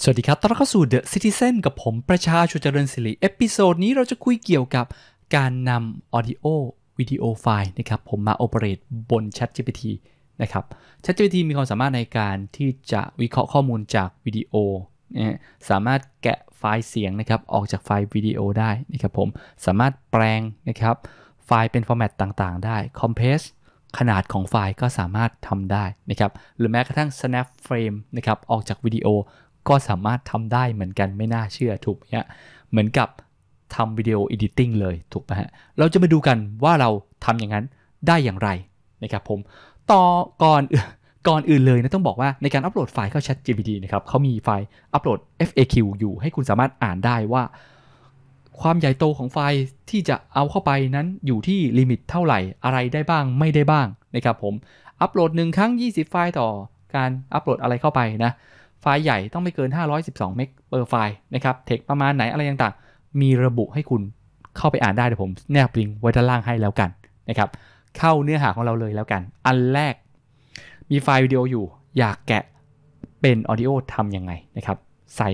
สวัสดีครับต้อนรับเข้าสู่ The Citizen กับผม ประชาชนเจริญสิริ เอพิโซดนี้เราจะคุยเกี่ยวกับการนำ audio วิดีโอไฟล์นะครับผมมา operate บน ChatGPT นะครับ ChatGPT มีความสามารถในการที่จะวิเคราะห์ข้อมูลจากวิดีโอ สามารถแกะไฟล์เสียงนะครับออกจากไฟล์วิดีโอได้นะครับผม สามารถแปลงนะครับไฟล์เป็นฟอร์แมตต่างๆ ได้ compress ขนาดของไฟล์ก็สามารถทำได้นะครับ หรือแม้กระทั่ง snap frame นะครับออกจากวิดีโอก็สามารถทำได้เหมือนกันไม่น่าเชื่อถูกไหมฮะเหมือนกับทำวิดีโออิดิติ้งเลยถูกไหมฮะเราจะมาดูกันว่าเราทำอย่างนั้นได้อย่างไรนะครับผมต่อก่อนก่อนอื่นเลยนะต้องบอกว่าในการอัปโหลดไฟล์เข้า ChatGPT นะครับเขามีไฟล์อัปโหลด FAQ อยู่ให้คุณสามารถอ่านได้ว่า ความใหญ่โตของไฟล์ที่จะเอาเข้าไปนั้นอยู่ที่ลิมิตเท่าไหร่อะไรได้บ้างไม่ได้บ้างนะครับผมอัปโหลดหนึ่งครั้ง 20 ไฟล์ต่อการอัปโหลดอะไรเข้าไปนะไฟล์ใหญ่ต้องไม่เกิน 512 เมกเปอร์ไฟล์นะครับ เทคประมาณไหนอะไรต่างๆ มีระบุให้คุณเข้าไปอ่านได้ เดี๋ยวผม แนบลิงก์ไว้ด้านล่างให้แล้วกันนะครับ เข้าเนื้อหาของเราเลยแล้วกัน อันแรก มีไฟล์วิดีโออยู่ อยากแกะเป็นออดิโอทำยังไงนะครับ ใส่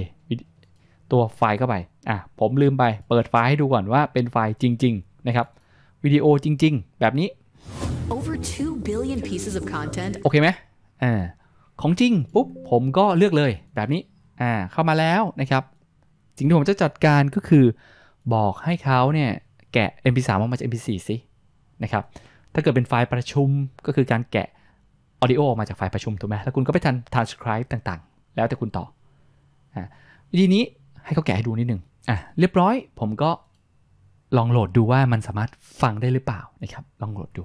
ตัวไฟล์เข้าไป อ่ะผมลืมไป เปิดไฟล์ให้ดูก่อน ว่าเป็นไฟล์จริง ๆนะครับวิดีโอจริง ๆ แบบนี้ Over 2 billion pieces of content โอเคไหมอ่าของจริงปุ๊บผมก็เลือกเลยแบบนี้อ่าเข้ามาแล้วนะครับสิ่งที่ผมจะจัดการก็คือบอกให้เขาเนี่ยแกะ mp3 ออกมาจาก mp4 สินะครับถ้าเกิดเป็นไฟล์ประชุมก็คือการแกะออดิโอออกมาจากไฟล์ประชุมถูกไหมแล้วคุณก็ไปทัน transcribe ต่างๆ แล้วแต่คุณต่ออ่าวิธีนี้ให้เขาแกะให้ดูนิดนึงอ่ะเรียบร้อยผมก็ลองโหลดดูว่ามันสามารถฟังได้หรือเปล่านะครับลองโหลดดู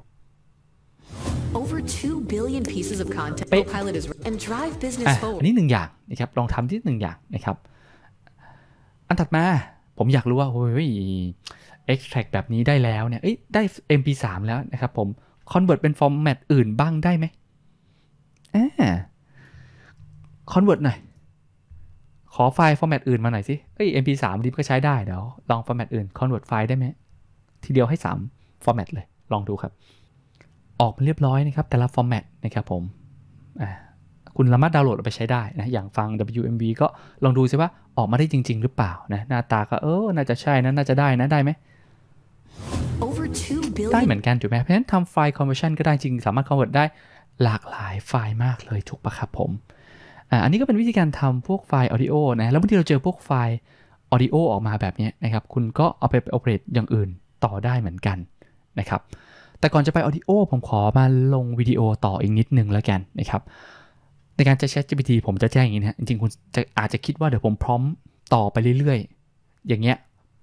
over 2 billion pieces of content Copilot is and drive business forward อันนี้หนึ่งอย่างนะครับลองทำที่หนึ่งอย่าง นะครับ อันถัดมา ผมอยากรู้ว่าโอ้ย extract แบบนี้ได้แล้วเนี่ยได้ mp3 แล้วนะครับผม convert เป็น format อื่นบ้างได้ไหมอ่า convert หน่อย ขอไฟล์ format อื่นมาหน่อยสิเอ้ย mp3 ดีก็ใช้ได้เดี๋ยวลอง format อื่น convert ไฟล์ได้ไหมทีเดียวให้ 3 format เลย ลองดูครับออกมาเรียบร้อยนะครับ แต่ละฟอร์แมตนะครับผมคุณสามารถดาวน์โหลดไปใช้ได้นะ อย่างฟัง WMV ก็ลองดูซิว่าออกมาได้จริง ๆ หรือเปล่านะหน้าตาก็เออน่าจะใช่นะน่าจะได้นะได้ไหมได้เหมือนกันถูกไหมเพราะฉะนั้นทำไฟล์คอมเพร s ชันก็ได้จริง สามารถคอม v e ร t ได้หลากหลายไฟล์มากเลยถูกปะครับผมอันนี้ก็เป็นวิธีการทำพวกไฟล์ออดิโอนะแล้วบางทีเราเจอพวกไฟล์ audio ออกมาแบบนี้นะครับคุณก็เอาไปโอเป a t อย่างอื่นต่อได้เหมือนกันนะครับแต่ก่อนจะไปออดิโอ ผมขอมาลงวิดีโอต่ออีกนิดนึงแล้วกันนะครับ ในการจะแชท GPT ผมจะแจ้งอย่างนี้นะ จริงๆคุณจะอาจจะคิดว่าเดี๋ยวผมพร้อมต่อไปเรื่อยๆ อย่างเงี้ย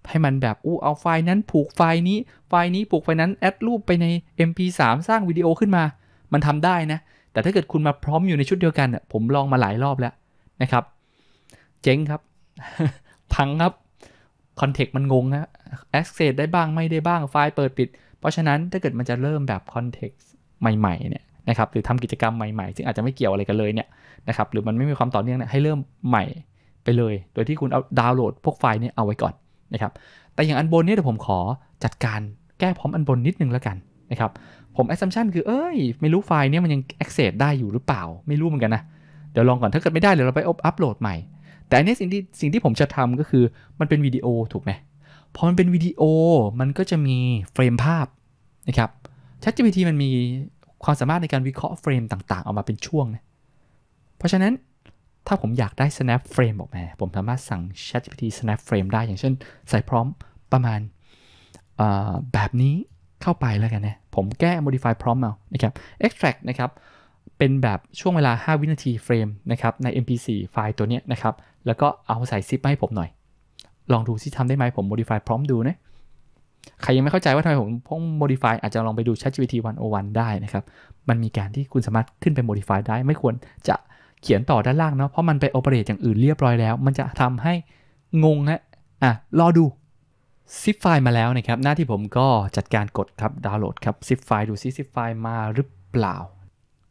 ให้มันแบบ อู้เอาไฟล์นั้นผูกไฟล์นี้ ไฟล์นี้ผูกไฟล์นั้น แอดรูปไปใน MP3 สร้างวิดีโอขึ้นมา มันทำได้นะ แต่ถ้าเกิดคุณมาพร้อมอยู่ในชุดเดียวกันผมลองมาหลายรอบแล้วนะครับเจ๊งครับพังครับคอนเทกต์มันงงนะ access ได้บ้างไม่ได้บ้างไฟล์เปิดปิดเพราะฉะนั้นถ้าเกิดมันจะเริ่มแบบคอนเท็กซ์ใหม่ๆเนี่ยนะครับ หรือทำกิจกรรมใหม่ๆ ซึ่งอาจจะไม่เกี่ยวอะไรกันเลยเนี่ยนะครับหรือมันไม่มีความต่อเนื่องเนี่ย ให้เริ่มใหม่ไปเลย โดยที่คุณเอาดาวน์โหลด พวกไฟล์นี้เอาไว้ก่อนนะครับแต่อย่างอันบนเนี่ยเดี๋ยวผมขอจัดการแก้พร้อมอันบนนิดนึงแล้วกันนะครับผมแอสซัมชันคือเอ้ยไม่รู้ไฟล์นี้มันยังแอคเซสได้อยู่หรือเปล่าไม่รู้เหมือนกันนะเดี๋ยวลองก่อนถ้าเกิดไม่ได้เดี๋ยวเราไปอัปโหลดใหม่ แต่อันนี้สิ่งที่สิ่งที่ผมจะทำก็คือมันเป็นวิดีโอถูกไหมพอมันเป็นวิดีโอ มันก็จะมีเฟรมภาพนะครับ ChatGPT มันมีความสามารถในการวิเคราะห์เฟรมต่างๆ ออกมาเป็นช่วงนะ เพราะฉะนั้นถ้าผมอยากได้ snap frame ออกมาผมสามารถสั่ง ChatGPT snap frame ได้อย่างเช่น ใส่พร้อมประมาณแบบนี้เข้าไปแล้วกันนะ ผมแก้ modify พร้อมเอานะครับ extract นะครับ เป็นแบบช่วงเวลา 5 วินาทีเฟรมนะครับใน mp4 ไฟล์ตัวนี้นะครับ แล้วก็เอาใส่ซิปให้ผมหน่อยลองดูซิทำได้ไหมผม modify พร้อมดูนะใครยังไม่เข้าใจว่าทำไมผมพ้อง modify อาจจะลองไปดู ChatGPT 101 ได้นะครับ มันมีการที่คุณสามารถขึ้นไป modify ได้ ไม่ควรจะเขียนต่อด้านล่างเนาะ เพราะมันไป operate อย่างอื่นเรียบร้อยแล้ว มันจะทำให้งงฮนะอ่ะ รอดูซิฟไฟล์มาแล้วนะครับ หน้าที่ผมก็จัดการกดครับดาวน์โหลดครับซิฟไฟล์ดูซิซิฟไฟล์มาหรือเปล่า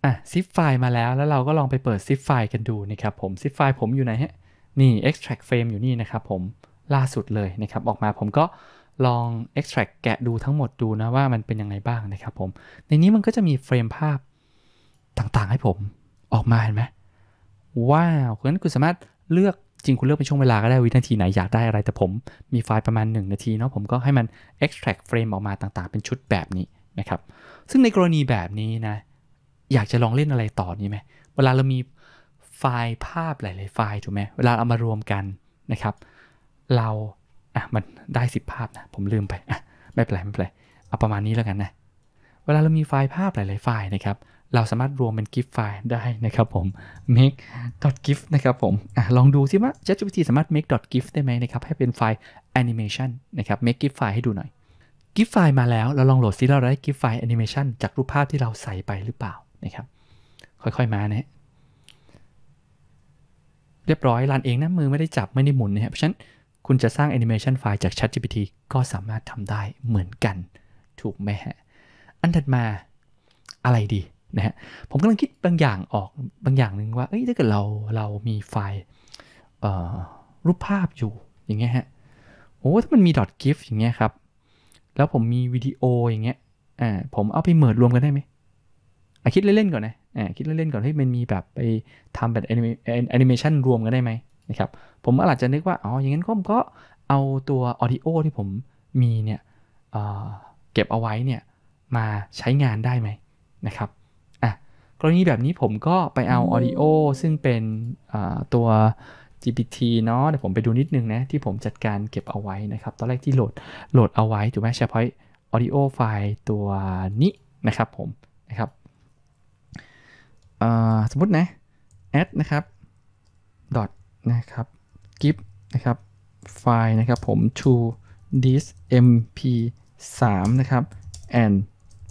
อ่ะซิฟไฟล์มาแล้ว แล้วเราก็ลองไปเปิดซิฟไฟล์กันดูนะครับผมซิฟไฟล์ผมอยู่ไหนฮะ นี่ extract frame อยู่นี่นะครับผมล่าสุดเลยนะครับ ออกมาผมก็ลอง extract แกะดูทั้งหมดดูนะว่ามันเป็นยังไงบ้างนะครับผม ในนี้มันก็จะมีเฟรมภาพต่างๆ ให้ผมออกมาเห็นไหมว้าวเพราะฉะนั้นคุณสามารถเลือก จริงคุณเลือกเป็นช่วงเวลาก็ได้วินาทีไหน อยากได้อะไรแต่ผม มีไฟล์ประมาณ 1 นาทีเนาะผมก็ให้มัน extract เฟรมออกมาต่างๆ เป็นชุดแบบนี้นะครับ ซึ่งในกรณีแบบนี้นะ อยากจะลองเล่นอะไรต่อนี้ไหมเวลาเรามีไฟล์ภาพหลาย ๆ ไฟล์ถูกไหมเวลาเอามารวมกันนะครับเราอ่ะมันได้สิบภาพนะผมลืมไปอ่ะไม่แปลไม่แปลเอาประมาณนี้แล้วกันนะเวลาเรามีไฟล์ภาพหลาย ๆ ไฟล์นะครับ เราสามารถรวมเป็น GIF ไฟล์ได้นะครับผม make .gif นะครับผมอลองดูซิว่า ChatGPT สามารถ make .gif ได้ไหมนะครับให้เป็นไฟล์ animation นะครับ make GIF ไฟล์ให้ดูหน่อย GIF ไฟล์มาแล้ว เราลองโหลดซิเราได้ GIF ไฟล์ animation จากรูปภาพที่เราใส่ไปหรือเปล่านะครับ ค่อยๆ มานะเรียบร้อยรันเองนะมือไม่ได้จับไม่ได้หมุนนะครับเพราะฉะนั้นคุณจะสร้างแอนิเมชันไฟล์จาก ChatGPT ก็สามารถทำได้เหมือนกันถูกไหมฮะ อันถัดมาอะไรดีนะฮะผมกำลังคิดบางอย่างออก บางอย่างหนึ่งว่าเอ้ยถ้าเกิดเราเรามีไฟล์รูปภาพอยู่อย่างเงี้ยฮะโอ้ถ้ามันมี .gif อย่างเงี้ยครับ แล้วผมมีวิดีโออย่างเงี้ยอ่าผมเอาไปเมิร์ดรวมกันได้ไหมคิดเล่นๆก่อนนะอ่าคิดเล่นๆก่อนให้มันมีแบบไปทำแบบแอนิเมชันรวมกันได้ไหมนะครับผมอาจจะนึกว่า อ๋อ อย่างนั้นผมก็เอาตัวออดิโอที่ผมมีเนี่ยเเก็บเอาไว้เนี่ยมาใช้งานได้ไหมนะครับ อ่ะ กรณีแบบนี้ผมก็ไปเอาออดิโอซึ่งเป็นตัว GPT เนาะเดี๋ยวผมไปดูนิดนึงนะ ที่ผมจัดการเก็บเอาไว้นะครับ ตอนแรกที่โหลดโหลดเอาไว้ถูกไหม SharePoint Audio ไฟล์ตัวนี้นะครับผม นะครับสมมตินะ add นะครับ dot นะครับ gif นะครับไฟล์นะครับผม to this mp3 นะครับ and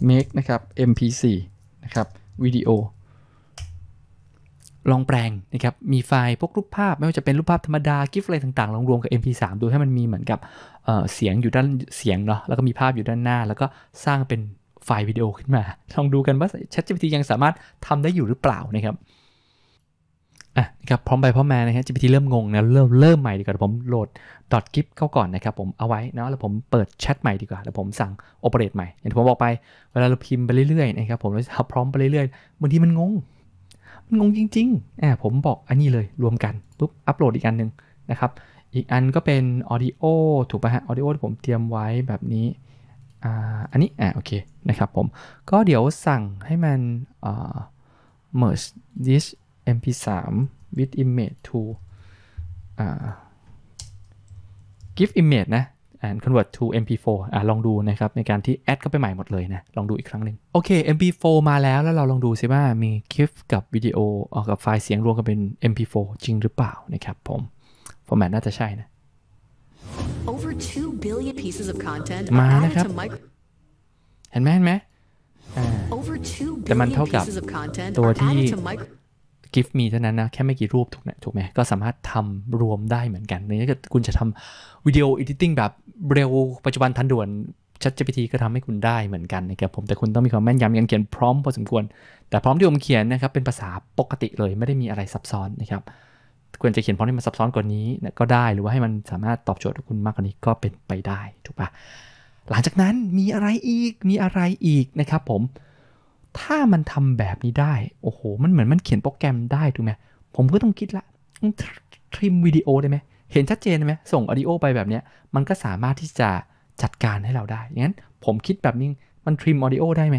make นะครับ mp4 นะครับวิดีโอลองแปลงนะครับมีไฟล์พวกรูปภาพไม่ว่าจะเป็นรูปภาพธรรมดากิฟอะไรต่างๆลองรวมกับ MP3 ดูให้มันมีเหมือนกับเเสียงอยู่ด้านเสียงเนาะแล้วก็มีภาพอยู่ด้านหน้า แล้วก็สร้างเป็นไฟล์วิดีโอขึ้นมา ลองดูกันว่า ChatGPT ยังสามารถทำได้อยู่หรือเปล่านะครับครับพร้อมไปพร้อมมานะฮะ GPT เริ่มงงนะเริ่มเริ่มใหม่ดีกว่าผมโหลดดอทกิฟเข้าก่อนนะครับผมเอาไว้นะแล้วผมเปิดแชทใหม่ดีกว่าแล้วผมสั่งอเปอเรตใหม่อย่างที่ผมบอกไปเวลาเราพิมพ์ไปเรื่อยๆนะครับผมเราจะพร้อมไปเรื่อยๆบางทีมันงงมันงงจริงๆอบผมบอกอันนี้เลยรวมกันปุ๊บอัปโหลดอีกอันหนึ่งนะครับอีกอันก็เป็นออดิโอถูกป่ะฮะอ u ดโอที่ผมเตรียมไว้แบบนี้อ่าอันนี้อ่าโอเคนะครับผมก็เดี๋ยวสั่งให้มันอ่า merge this mp3 with image to give image นะ and convert to mp4 อ่าลองดูนะครับ ในการที่แอดเข้าไปใหม่หมดเลยนะ ลองดูอีกครั้งหนึ่งโอเค mp4 มาแล้วแล้วเราลองดูซิว่ามีคลิปกับวิดีโอออกกับไฟล์เสียงรวมกันเป็น mp4 จริงหรือเปล่านะครับผมฟอร์แมตน่าจะใช่นะ Over 2 billion pieces of content มานะครับเห็นไหมเห็นไหมแต่มันเท่ากับตัวที่กิฟต์มีเท่านั้นนะแค่ไม่กี่รูปถูกหมถูกไหมก็สามารถทำรวมได้เหมือนกันในนี้ถ้าคุณจะทำวิดีโออิดิติ้งแบบเร็วปัจจุบันทันด่วน ชัด GPT ก็ทำให้คุณได้เหมือนกันนะครับผมแต่คุณต้องมีความแม่นยำการเขียนพร้อมพอสมควร แต่พร้อมที่ผมเขียนนะครับเป็นภาษาปกติเลยไม่ได้มีอะไรซับซ้อนนะครับควรจะเขียนพร้อมที่มันซับซ้อนกว่านี้ก็ได้หรือว่าให้มันสามารถตอบโจทย์คุณมากกว่านี้ก็เป็นไปได้ถูกปะหลังจากนั้นมีอะไรอีกมีอะไรอีกนะครับ ผมถ้ามันทำแบบนี้ได้ โอ้โห มันเหมือนมันเขียนโปรแกรมได้ถูกไหมผมก็ต้องคิดละทริมวิดีโอได้ไหม เห็นชัดเจนไหมส่งออดิโอไปแบบเนี้ยมันก็สามารถที่จะจัดการให้เราได้ งั้นผมคิดแบบนี้ มันทริมออดิโอได้ไหม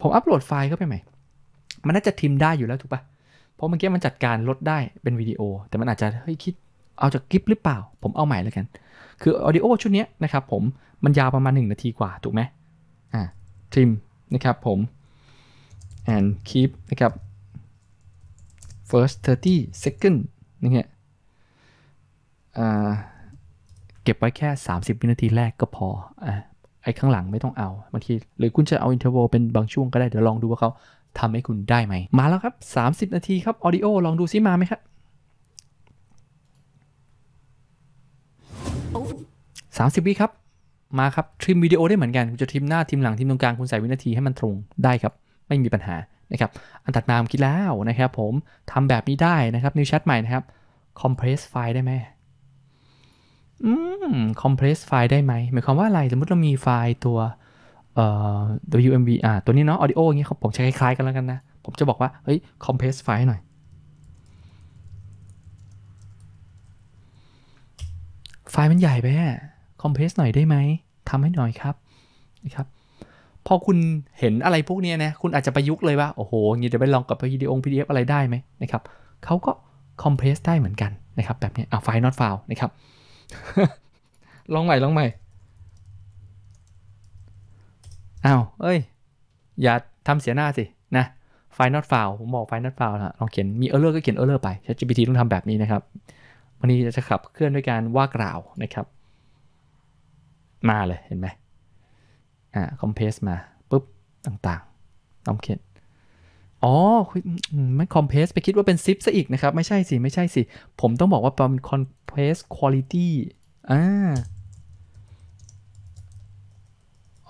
ผมอัปโหลดไฟล์เข้าไปไหม มันน่าจะทริมได้อยู่แล้วถูกปะเพราะเมื่อกี้มันจัดการลดได้เป็นวิดีโอ แต่มันอาจจะ เฮ้ย คิด เอาจากคลิปหรือเปล่า ผมเอาใหม่แล้วกัน คือออดิโอชุดนี้นะครับผม มันยาวประมาณ1นาทีกว่า ถูกไหมอ่าทริมนะครับผม and keep นะครับ first 30 second นะฮะเก็บไว้แค่ 30 วินาทีแรกก็พออไอ้ข้างหลังไม่ต้องเอา บางทีหรือคุณจะเอาอินเทอร์วเป็นบางช่วงก็ได้ เดี๋ยวลองดูว่าเขาทำให้คุณได้ไหมมาแล้วครับ 30 นาทีครับ ออดิโอลองดูซิมาไหมครับสามสิบวิครับ มาครับทริมวิดีโอได้เหมือนกัน คุณจะทริมหน้าทริมหลังทริมตรงกลางคุณใส่วินาทีให้มันตรงได้ครับไม่มีปัญหานะครับ อันตัดมาผมคิดแล้วนะครับ ผมทำแบบนี้ได้นะครับนิวแชทใหม่นะครับ compress ไฟล์ได้ไหมอืม compress ไฟล์ได้ไหมหมายความว่าอะไรสมมติเรามีไฟล์ตัวเอ่อ WMV อ่าตัวนี้เนาะ audio อย่างเงี้ยครับผมใช้คล้าย ๆกันแล้วกันนะผมจะบอกว่าเฮ้ย compress ไฟล์หน่อยไฟล์มันใหญ่ไปอะคอมเพรสหน่อยได้ไหมทำให้หน่อยครับนะครับพอคุณเห็นอะไรพวกนี้นะ คุณอาจจะประยุกต์เลยว่าโอ้โหงี้จะีไปลองกับดีโองดีเอฟอะไรได้ไหมนะครับเขาก็คอมเพรสได้เหมือนกันนะครับแบบนี้เอาไฟล์ not found นะครับลองใหม่ลองใหม่อา้าวเอ้ย อย่าทำเสียหน้าสิ นะไฟล์ not found ผมบอกไฟล์ not found ะลองเขียนมีเออเลอร์ก็เขียนเออเลอร์ไป c จ a t g p t ต้องทำแบบนี้นะครับ วันนี้จะขับเคลื่อนด้วยการว่ากล่าวนะครับ มาเลยเห็นไหมอ่าคอมเพสมาปุ๊บ ต่างๆ ต้องเขียนอ๋อ ไม่คอมเพสไปคิดว่าเป็นซิปซะอีกนะครับ ไม่ใช่สิ ไม่ใช่สิ ผมต้องบอกว่าเป็นคอมเพสคุณภาพอ่า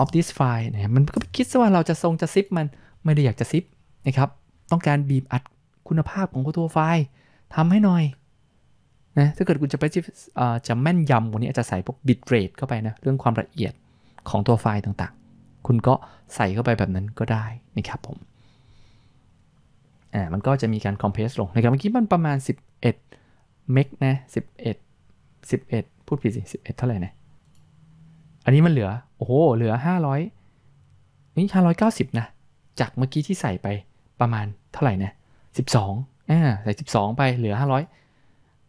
of this file นยมันก็คิดซะว่าเราจะทรงจะซิปมันไม่ได้อยากจะซิปนะครับ ต้องการบีบอัดคุณภาพของตัวไฟล์ทำให้หน่อยนะถ้าเกิดคุณจะไปจะแม่นยำวันนี้อาจจะใส่พวกบิตเรทเข้าไปนะเรื่องความละเอียดของตัวไฟล์ต่างๆ คุณก็ใส่เข้าไปแบบนั้นก็ได้นะครับผม อ่า มันก็จะมีการคอมเพรสลงนะครับ เมื่อกี้มันประมาณ 11 เมกนะ 11 11 พูดผิดสิ 11 เท่าไหร่นะอันนี้มันเหลือ โอ้โห เหลือ 500นี่590 นะ จากเมื่อกี้ที่ใส่ไปประมาณเท่าไหร่นะ 12อ่าใส่ 12 ไปเหลือ 500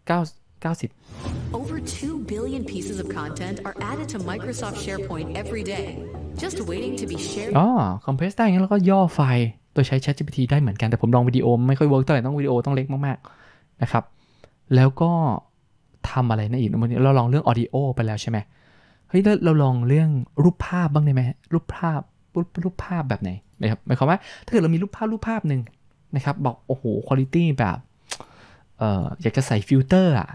9 90 2 billion pieces of content are added to Microsoft SharePoint every day, just waiting to be shared. อ๋อคอมเพรสได้งั้นแล้วก็ย่อไฟล์โดยใช้ ChatGPT ได้เหมือนกัน แต่ผมลองวิดีโอไม่ค่อยเวิร์กเท่าไหร่ ต้องวิดีโอต้องเล็กมากๆนะครับ แล้วก็ทำอะไรนะอีกวันนี้เราลองเรื่องออดิโอไปแล้วใช่ไหมเฮ้ยแล้วเราลองเรื่องรูปภาพบ้างได้ไหมรูปภาพ รูปภาพแบบไหนนะครับหมายความว่าถ้าเกิดเรามีรูปภาพรูปภาพหนึ่งนะครับบอกโอ้โหคุณภาพแบบอออยากจะใส่ฟิลเตอร์อะ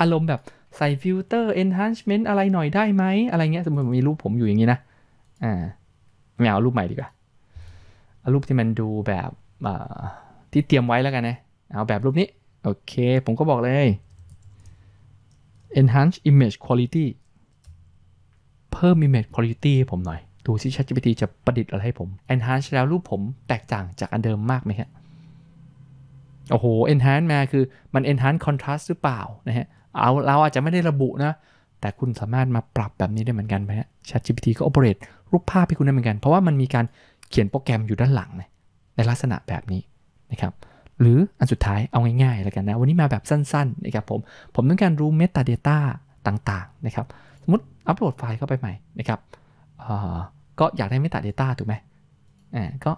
อารมณ์แบบ ใส่ฟิลเตอร์ enhancement อะไรหน่อยได้ไหมอะไรเงี้ยสมมติมีรูปผมอยู่อย่างนี้นะ อ่า ไม่เอารูปใหม่ดีกว่าเอารูปที่มันดูแบบที่เตรียมไว้แล้วกันนะเอาแบบรูปนี้ โอเค ผมก็บอกเลย enhance image quality เพิ่ม image quality ให้ผมหน่อย ดูซิ ChatGPT จะประดิษฐ์อะไรให้ผม enhance แล้วรูปผมแตกต่างจากอันเดิมมากไหมฮะโอ้โห enhance มาคือมัน enhance contrast หรือเปล่านะฮะเอาเราอาจจะไม่ได้ระบุนะ แต่คุณสามารถมาปรับแบบนี้ได้เหมือนกันไหมฮะ ChatGPT ก็โ p e r a t e รูปภาพให้คุณได้เหมือนกัน เพราะว่ามันมีการเขียนโปรแกรมอยู่ด้านหลัง ในลักษณะแบบนี้นะครับหรืออันสุดท้ายเอาง่ายๆแล้วกันนะ วันนี้มาแบบสั้นๆนะครับผมผมต้องการรู้ metadata ต่างๆนะครับสมมติอัปโหลดไฟล์เข้าไปใหม่นะครับก็อยากได้ metadata ถูกไหมอ่าก็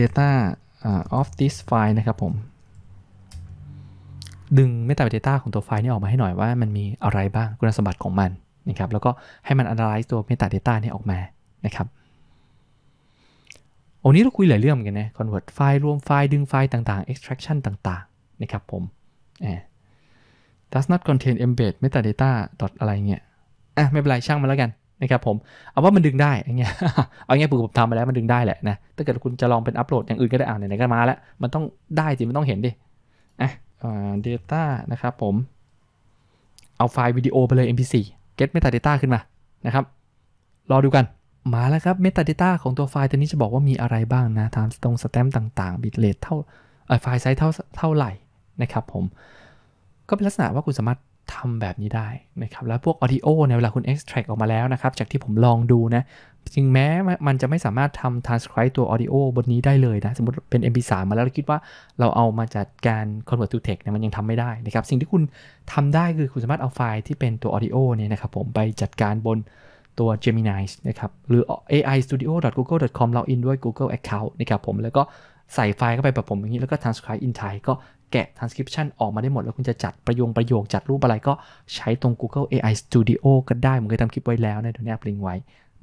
data of this file นะครับผม ดึง metadata ของตัวไฟล์นี้ออกมาให้หน่อยว่ามันมีอะไรบ้างคุณสมบัติของมันนะครับแล้วก็ให้มัน analyze ตัว metadata นี้ออกมานะครับวันนี้เราคุยหลายเรื่องกันนะ convert ไฟล์รวมไฟล์ดึงไฟล์ต่างๆ extraction ต่างๆนะครับผม does not contain embed metadata อะไรเงี้ยอ่ะไม่เป็นไรช่างมันแล้วกันนะครับผมเอาว่ามันดึงได้อย่างเงี้ยเอางี้ปุ๊บผมทำมาแล้วมันดึงได้แหละนะถ้าเกิดคุณจะลองเป็นอัปโหลดอย่างอื่นก็ได้อ่านไหนๆก็มาแล้ว มันต้องได้สิมันต้องเห็นดิ อ่ะเดต้านะครับผม เอาไฟล์วิดีโอไปเลย mp4 get metadata ขึ้นมานะครับ รอดูกัน มาแล้วครับ metadata ของตัวไฟล์ตัวนี้จะบอกว่ามีอะไรบ้างนะตามตรงสแตมต่างๆบิตเ t ทเท่าไฟล์ไซส์เท่าเท่าไหร่นะครับผมก็เป็นลักษณะว่าคุณสามารถทำแบบนี้ได้นะครับแล้วพวก audio เนี่ยเวลาคุณ extract ออกมาแล้วนะครับ จากที่ผมลองดูนะจริงแม้มันจะไม่สามารถทำ transcribe ตัว audio บนนี้ได้เลยนะ สมมติเป็น mp3 มาแล้วเราคิดว่าเราเอามาจัดการ convert to text เนี่ยมันยังทำไม่ได้นะครับ สิ่งที่คุณทำได้คือคุณสามารถเอาไฟล์ที่เป็นตัว audio เนี่ยนะครับผมไปจัดการบนตัว Gemini นะครับ หรือ AI Studio Google com ราอินด้วย Google Account นะครับผมแล้วก็ใส่ไฟล์เข้าไปแบบผมอย่างนี้แล้วก็ transcribe in Thai ก็แกะ transcription ออกมาได้หมดแล้วคุณจะจัดประโยงประโยคจัดรูปอะไรก็ใช้ตรง Google AI Studio ก็ได้ ผมเคยทำคลิปไว้แล้วนะเดีวนี้ลิงไว้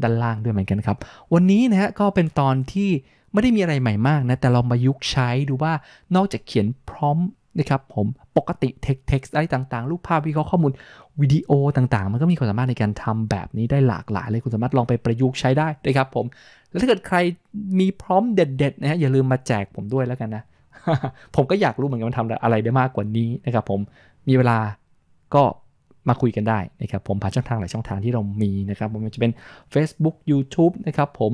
ด้านล่างด้วยเหมือนกันครับ วันนี้นะฮะก็เป็นตอนที่ไม่ได้มีอะไรใหม่มากนะ แต่ลองมายุกใช้ดูว่านอกจากเขียนพร้อมนะครับผมปกติ text text อะไรต่างๆ รูปภาพวิเคราะห์ข้อมูลวิดีโอต่าง ๆ มันก็มีความสามารถในการทำแบบนี้ได้หลากหลาย เลยคุณสามารถลองไปประยุกต์ใช้ได้นะครับผมแล้วถ้าเกิดใครมีพร้อมเด็ดๆนะฮะอย่าลืมมาแจกผมด้วยแล้วกันนะผมก็อยากรู้เหมือนกันมันทำอะไรได้มากกว่านี้นะครับผมมีเวลาก็มาคุยกันได้นะครับผมผ่านช่องทางหลายช่องทางที่เรามีนะครับมันจะเป็น Facebook YouTube นะครับ ผม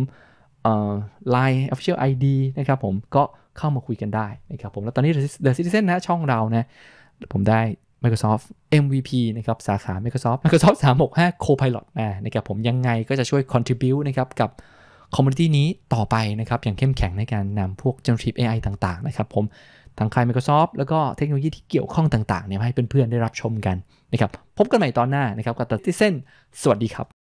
ไลน์ Official ID นะครับผมก็เข้ามาคุยกันได้นะครับผมแล้วตอนนี้ The Citizen นะช่องเรานะผมได้ Microsoft MVP นะครับสาขา Microsoft Microsoft 365 Copilot นะครับผมยังไงก็จะช่วย contribute นะครับกับคอมมูนิตี้นี้ต่อไปนะครับ อย่างเข้มแข็งในการนำพวก generative AI ต่าง ๆ นะครับ ผมทางค่าย Microsoft แล้วก็เทคโนโลยีที่เกี่ยวข้องต่างๆเนี่ยให้เพื่อน ๆ ได้รับชมกันนะครับพบกันใหม่ตอนหน้านะครับกับตัดที่เส้นสวัสดีครับ